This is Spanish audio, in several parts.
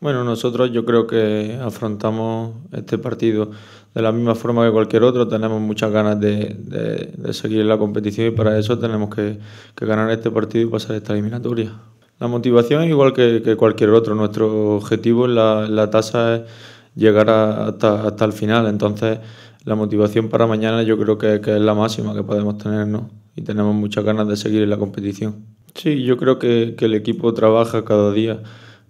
Bueno, nosotros yo creo que afrontamos este partido de la misma forma que cualquier otro. Tenemos muchas ganas de, de, en seguir la competición y para eso tenemos que, que, ganar este partido y pasar esta eliminatoria. La motivación es igual que, cualquier otro. Nuestro objetivo en la, tasa es llegar hasta, el final. Entonces, la motivación para mañana yo creo que, es la máxima que podemos tener, Y tenemos muchas ganas de seguir en la competición. Sí, yo creo que el equipo trabaja cada día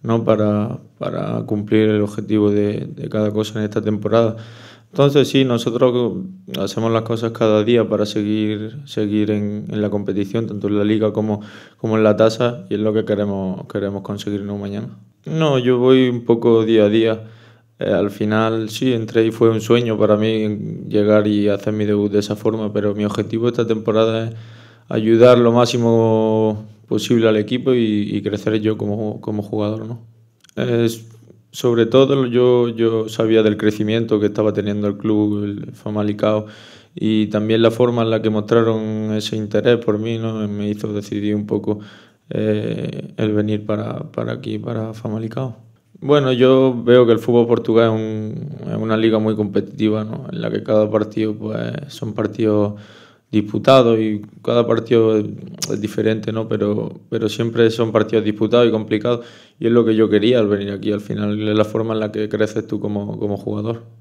¿no? para, para cumplir el objetivo de, cada cosa en esta temporada. Entonces sí, nosotros hacemos las cosas cada día para seguir, seguir en, la competición, tanto en la liga como, como en la tasa, y es lo que queremos, queremos mañana. No, yo voy un poco día a día. Eh, al final sí, entré y fue un sueño para mí llegar y hacer mi debut de esa forma, pero mi objetivo esta temporada es ayudar lo máximo posible al equipo y, crecer yo como, como jugador. ¿no? Es, sobre todo yo, yo sabía del crecimiento que estaba teniendo el club, el Famalicao, y también la forma en la que mostraron ese interés por mí ¿no? me hizo decidir un poco eh, el venir para, para aquí, para Famalicao. Bueno, yo veo que el fútbol portugués es, una liga muy competitiva, ¿no? en la que cada partido pues, son partidos Disputado y cada partido es diferente, ¿no? Pero, pero siempre son partidos disputados y complicados y es lo que yo quería al venir aquí. Al final es la forma en la que creces tú como, como jugador.